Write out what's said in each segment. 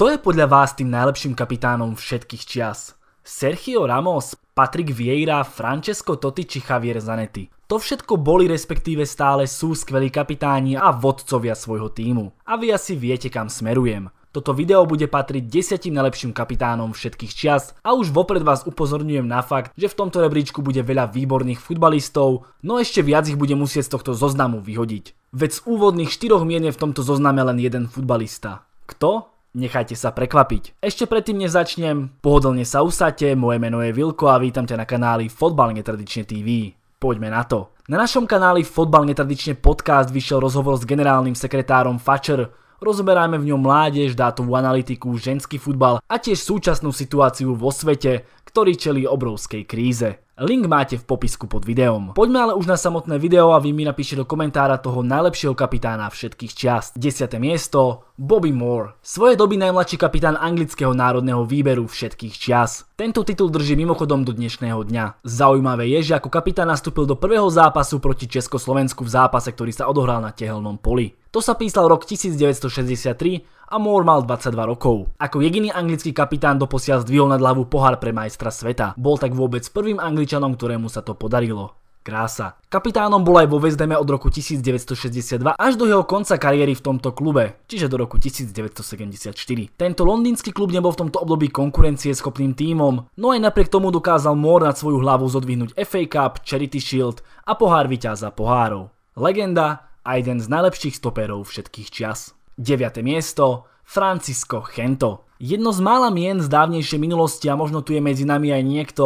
Kto je podľa vás tým najlepším kapitánom všetkých čias? Sergio Ramos, Patrick Vieira, Francesco Totti či Javier Zanetti. To všetko boli respektíve stále sú skvelí kapitáni a vodcovia svojho týmu. A vy asi viete kam smerujem. Toto video bude patriť desiatim najlepším kapitánom všetkých čias a už vopred vás upozorňujem na fakt, že v tomto rebríčku bude veľa výborných futbalistov, no ešte viac ich bude musieť z tohto zoznamu vyhodiť. Veď z úvodných štyroch mien je v tomto zozname len jeden futbalista. Kto? Nechajte sa prekvapiť. Ešte predtým než začnem, pohodlne sa usadte, moje meno je Vilko a vítam ťa na kanáli Fotbal netradične TV. Poďme na to. Na našom kanáli Fotbal netradične podcast vyšiel rozhovor s generálnym sekretárom Fačer, rozoberáme v ňom mládež, dátovú analytiku, ženský futbal a tiež súčasnú situáciu vo svete, ktorý čelí obrovskej kríze. Link máte v popisku pod videom. Poďme ale už na samotné video a vy mi napíšte do komentára toho najlepšieho kapitána všetkých čast. 10. miesto Bobby Moore. Svoje doby najmladší kapitán anglického národného výberu všetkých čias. Tento titul drží mimochodom do dnešného dňa. Zaujímavé je, že ako kapitán nastúpil do prvého zápasu proti Československu v zápase, ktorý sa odohral na tehelnom poli. To sa písal rok 1963 a Moore mal 22 rokov. Ako jediný anglický kapitán doposiaľ zdvihol nad hlavu pohár pre majstra sveta. Bol tak vôbec prvým angličným Američanom, ktorému sa to podarilo. Krása. Kapitánom bol aj vo VSDM od roku 1962 až do jeho konca kariéry v tomto klube, čiže do roku 1974. Tento londýnsky klub nebol v tomto období konkurencie schopným tímom, no aj napriek tomu dokázal Moore nad svoju hlavu zodvihnúť FA Cup, Charity Shield a pohár vyťaza pohárov. Legenda a jeden z najlepších stoperov všetkých čias. 9. miesto Francisco Chento. Jedno z mála mien z dávnejšej minulosti a možno tu je medzi nami aj niekto,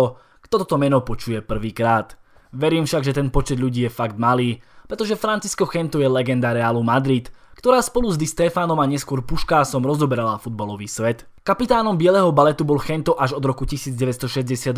kto toto meno počuje prvýkrát. Verím však, že ten počet ľudí je fakt malý, pretože Francisco Chento je legenda Realu Madrid, ktorá spolu s Di Stefanom a neskôr Puškásom rozoberala futbalový svet. Kapitánom bieleho baletu bol Chento až od roku 1962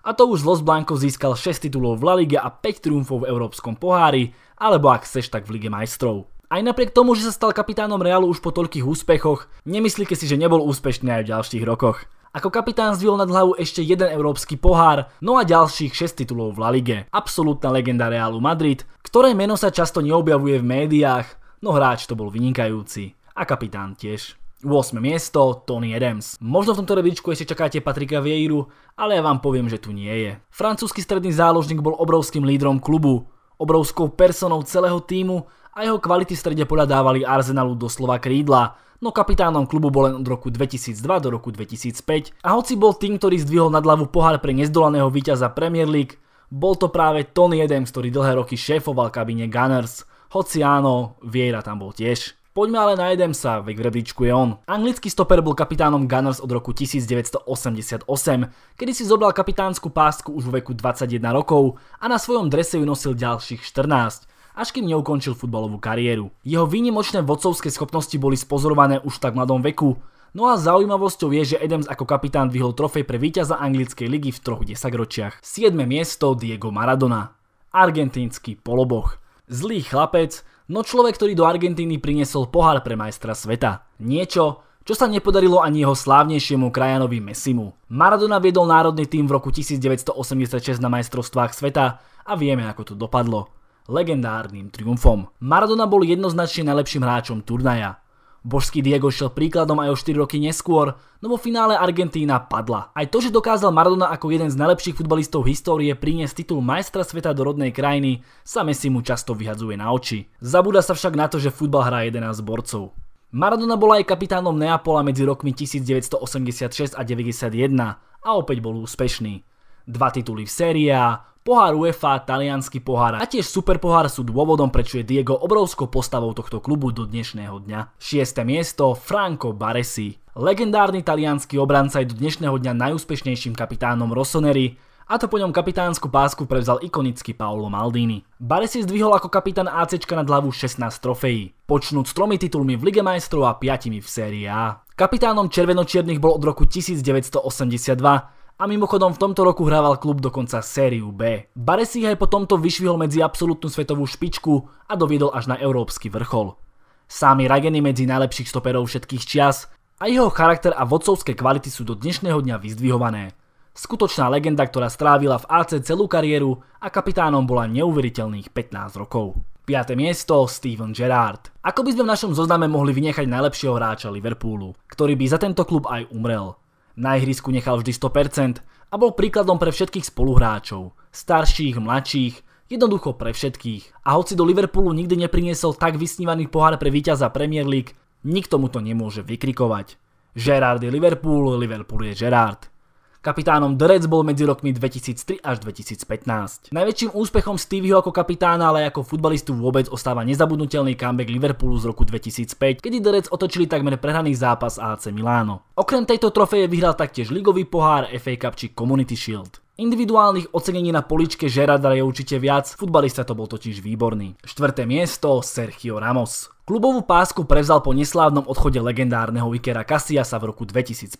a to už z Los Blancos získal 6 titulov v La Liga a 5 triumfov v Európskom pohári, alebo ak chceš, tak v Lige majstrov. Aj napriek tomu, že sa stal kapitánom Realu už po toľkých úspechoch, nemyslíte si, že nebol úspešný aj v ďalších rokoch. Ako kapitán zdvihol nad hlavu ešte jeden európsky pohár, no a ďalších 6 titulov v La Lige. Absolútna legenda Realu Madrid, ktoré meno sa často neobjavuje v médiách, no hráč to bol vynikajúci. A kapitán tiež. 8. miesto Tony Adams. Možno v tomto rebríčku ešte čakáte Patrika Vieiru, ale ja vám poviem, že tu nie je. Francúzsky stredný záložník bol obrovským lídrom klubu, obrovskou personou celého týmu a jeho kvality v strede poľa dávali Arsenalu doslova krídla, no kapitánom klubu bol len od roku 2002 do roku 2005 a hoci bol tým, ktorý zdvihol nad hlavu pohár pre nezdolaného víťaza Premier League, bol to práve Tony Adams, ktorý dlhé roky šéfoval kabine Gunners. Hoci áno, Viera tam bol tiež. Poďme ale na Adamsa, veď v rebríčku je on. Anglický stoper bol kapitánom Gunners od roku 1988, kedy si zobral kapitánsku pásku už v veku 21 rokov a na svojom drese ju nosil ďalších 14 až kým neukončil futbalovú kariéru. Jeho výnimočné vodcovské schopnosti boli spozorované už v tak mladom veku, No a zaujímavosťou je, že Adams ako kapitán vyhol trofej pre víťaza anglickej ligy v troch desaťročiach. 7. miesto Diego Maradona. Argentínsky poloboch. Zlý chlapec, no človek, ktorý do Argentíny priniesol pohár pre majstra sveta. Niečo, čo sa nepodarilo ani jeho slávnejšiemu krajanovi Messimu. Maradona viedol národný tým v roku 1986 na majstrovstvách sveta a vieme, ako to dopadlo legendárnym triumfom. Maradona bol jednoznačne najlepším hráčom turnaja. Božský Diego šiel príkladom aj o 4 roky neskôr, no vo finále Argentína padla. Aj to, že dokázal Maradona ako jeden z najlepších futbalistov histórie priniesť titul majstra sveta do rodnej krajiny, sa Messi mu často vyhadzuje na oči. Zabúda sa však na to, že futbal hrá 11 borcov. Maradona bola aj kapitánom Neapola medzi rokmi 1986 a 91 a opäť bol úspešný. Dva tituly v Série A, pohár UEFA, talianský pohár a tiež pohár sú dôvodom, prečo je Diego obrovskou postavou tohto klubu do dnešného dňa. 6. miesto Franco Baresi. Legendárny talianský obranca je do dnešného dňa najúspešnejším kapitánom Rossoneri, a to po ňom kapitánsku pásku prevzal ikonický Paolo Maldini. Baresi zdvihol ako kapitán AC nad hlavu 16 trofejí, počnúť s tromi titulmi v Lige majstrov a piatimi v sérii A. Kapitánom červenočiernych bol od roku 1982, a mimochodom v tomto roku hrával klub dokonca sériu B. Baresi aj po tomto vyšvihol medzi absolútnu svetovú špičku a doviedol až na európsky vrchol. Sami Rageny medzi najlepších stoperov všetkých čias a jeho charakter a vodcovské kvality sú do dnešného dňa vyzdvihované. Skutočná legenda, ktorá strávila v AC celú kariéru a kapitánom bola neuveriteľných 15 rokov. 5. miesto Steven Gerrard. Ako by sme v našom zozname mohli vynechať najlepšieho hráča Liverpoolu, ktorý by za tento klub aj umrel. Na ihrisku nechal vždy 100% a bol príkladom pre všetkých spoluhráčov. Starších, mladších, jednoducho pre všetkých. A hoci do Liverpoolu nikdy nepriniesol tak vysnívaný pohár pre víťaza Premier League, nikto mu to nemôže vykrikovať. Gerard je Liverpool, Liverpool je Gerard. Kapitánom The Reds bol medzi rokmi 2003 až 2015. Najväčším úspechom Stevieho ako kapitána, ale aj ako futbalistu vôbec ostáva nezabudnutelný comeback Liverpoolu z roku 2005, kedy The Reds otočili takmer prehraný zápas AC Milano. Okrem tejto trofeje vyhral taktiež ligový pohár, FA Cup či Community Shield. Individuálnych ocenení na poličke Žerada je určite viac, futbalista to bol totiž výborný. Štvrté miesto Sergio Ramos. Klubovú pásku prevzal po neslávnom odchode legendárneho Ikera Casillasa v roku 2015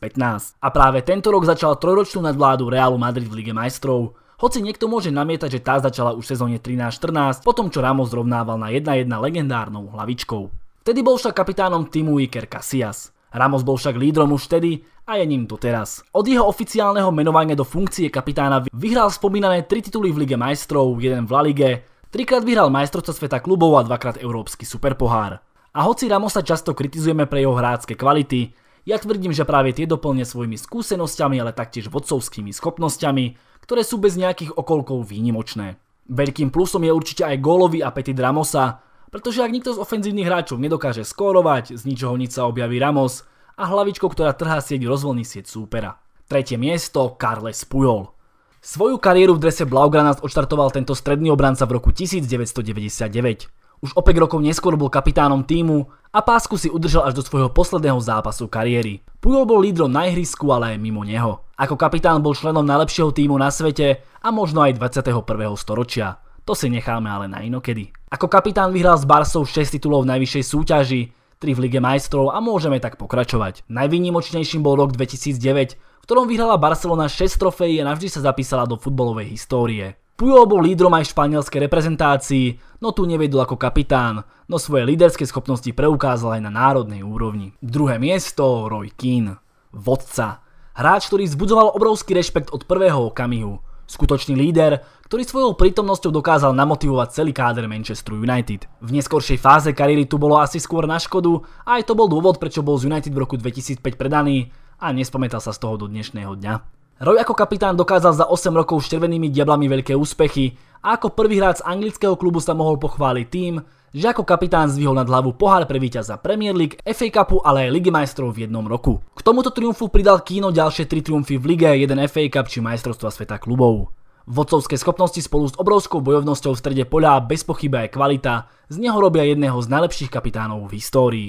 a práve tento rok začal trojročnú nadvládu Realu Madrid v Lige majstrov. Hoci niekto môže namietať, že tá začala už v sezóne 13-14, potom čo Ramos zrovnával na 1-1 legendárnou hlavičkou. Vtedy bol však kapitánom týmu Iker Casillas. Ramos bol však lídrom už vtedy a je ním doteraz. Od jeho oficiálneho menovania do funkcie kapitána vyhral spomínané tri tituly v Lige majstrov, jeden v La Lige, trikrát vyhral majstrovca sveta klubov a dvakrát európsky superpohár. A hoci Ramosa často kritizujeme pre jeho hrácké kvality, ja tvrdím, že práve tie doplne svojimi skúsenosťami, ale taktiež vodcovskými schopnosťami, ktoré sú bez nejakých okolkov výnimočné. Veľkým plusom je určite aj gólový apetit Ramosa, pretože ak nikto z ofenzívnych hráčov nedokáže skórovať, z ničoho nič sa objaví Ramos a hlavičkou, ktorá trhá sieť, rozvolní sieť súpera. Tretie miesto Carles Pujol. Svoju kariéru v drese Blaugrana odštartoval tento stredný obranca v roku 1999. Už o 5 rokov neskôr bol kapitánom týmu a pásku si udržal až do svojho posledného zápasu kariéry. Pujol bol lídrom na ihrisku, ale aj mimo neho. Ako kapitán bol členom najlepšieho týmu na svete a možno aj 21. storočia. To si necháme ale na inokedy. Ako kapitán vyhral s Barsou 6 titulov v najvyššej súťaži, 3 v Lige majstrov a môžeme tak pokračovať. Najvýnimočnejším bol rok 2009, v ktorom vyhrala Barcelona 6 trofejí a navždy sa zapísala do futbolovej histórie. Puyol bol lídrom aj v španielskej reprezentácii, no tu nevedol ako kapitán, no svoje líderské schopnosti preukázal aj na národnej úrovni. Druhé miesto Roy Keane, vodca. Hráč, ktorý vzbudzoval obrovský rešpekt od prvého okamihu. Skutočný líder, ktorý svojou prítomnosťou dokázal namotivovať celý káder Manchester United. V neskoršej fáze kariéry tu bolo asi skôr na škodu a aj to bol dôvod, prečo bol z United v roku 2005 predaný a nespamätal sa z toho do dnešného dňa. Roy ako kapitán dokázal za 8 rokov s Červenými diablami veľké úspechy a ako prvý hráč z anglického klubu sa mohol pochváliť tým, že ako kapitán zvihol nad hlavu pohár pre víťaza Premier League, FA Cupu, ale aj Ligy majstrov v jednom roku. K tomuto triumfu pridal Kíno ďalšie tri triumfy v lige, jeden FA Cup či majstrovstva sveta klubov. Vodcovské schopnosti spolu s obrovskou bojovnosťou v strede poľa bez pochyby aj kvalita z neho robia jedného z najlepších kapitánov v histórii.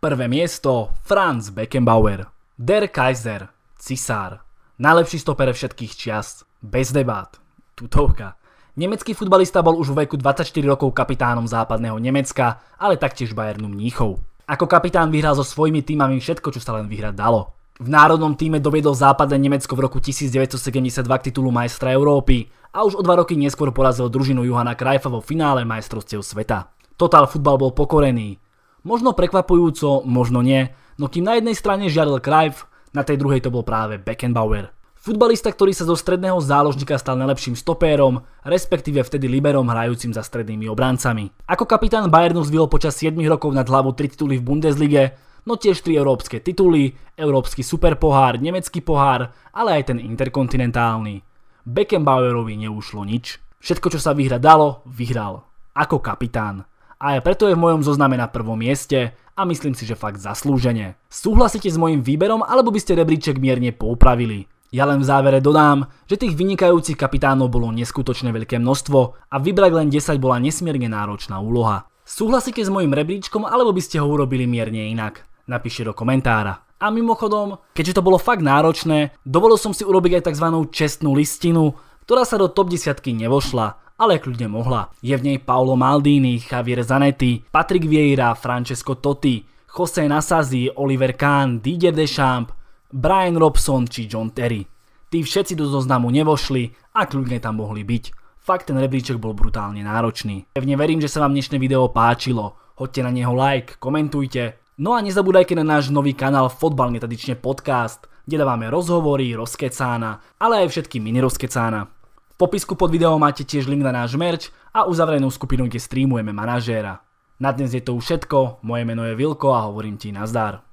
Prvé miesto Franz Beckenbauer Der Kaiser Cisár Najlepší stopere všetkých čiast Bez debát. Tutovka. Nemecký futbalista bol už v veku 24 rokov kapitánom západného Nemecka, ale taktiež Bayernu Mníchov. Ako kapitán vyhral so svojimi týmami všetko, čo sa len vyhrať dalo. V národnom týme doviedol západné Nemecko v roku 1972 k titulu majstra Európy a už o dva roky neskôr porazil družinu Johana Krajfa vo finále majstrovstiev sveta. Total futbal bol pokorený. Možno prekvapujúco, možno nie, no kým na jednej strane žiadal Krajf, na tej druhej to bol práve Beckenbauer. Futbalista, ktorý sa zo stredného záložníka stal najlepším stopérom, respektíve vtedy liberom hrajúcim za strednými obrancami. Ako kapitán Bayernu zvil počas 7 rokov nad hlavu 3 tituly v Bundeslige, no tiež 3 európske tituly, európsky superpohár, nemecký pohár, ale aj ten interkontinentálny. Beckenbauerovi neušlo nič. Všetko, čo sa vyhra dalo, vyhral. Ako kapitán a aj preto je v mojom zozname na prvom mieste a myslím si, že fakt zaslúžene. Súhlasíte s mojim výberom alebo by ste rebríček mierne poupravili? Ja len v závere dodám, že tých vynikajúcich kapitánov bolo neskutočne veľké množstvo a vybrať len 10 bola nesmierne náročná úloha. Súhlasíte s mojim rebríčkom alebo by ste ho urobili mierne inak? Napíšte do komentára. A mimochodom, keďže to bolo fakt náročné, dovolil som si urobiť aj tzv. čestnú listinu, ktorá sa do top 10 nevošla ale kľudne mohla. Je v nej Paolo Maldini, Javier Zanetti, Patrick Vieira, Francesco Totti, Jose Nasazi, Oliver Kahn, Didier Deschamps, Brian Robson či John Terry. Tí všetci do zoznamu nevošli a kľudne tam mohli byť. Fakt ten rebríček bol brutálne náročný. Pevne verím, že sa vám dnešné video páčilo. Hoďte na neho like, komentujte. No a nezabúdajte na náš nový kanál Fotbal netadične podcast, kde dávame rozhovory, rozkecána, ale aj všetky mini rozkecána popisku pod videom máte tiež link na náš merch a uzavrenú skupinu, kde streamujeme manažéra. Na dnes je to už všetko, moje meno je Vilko a hovorím ti nazdar.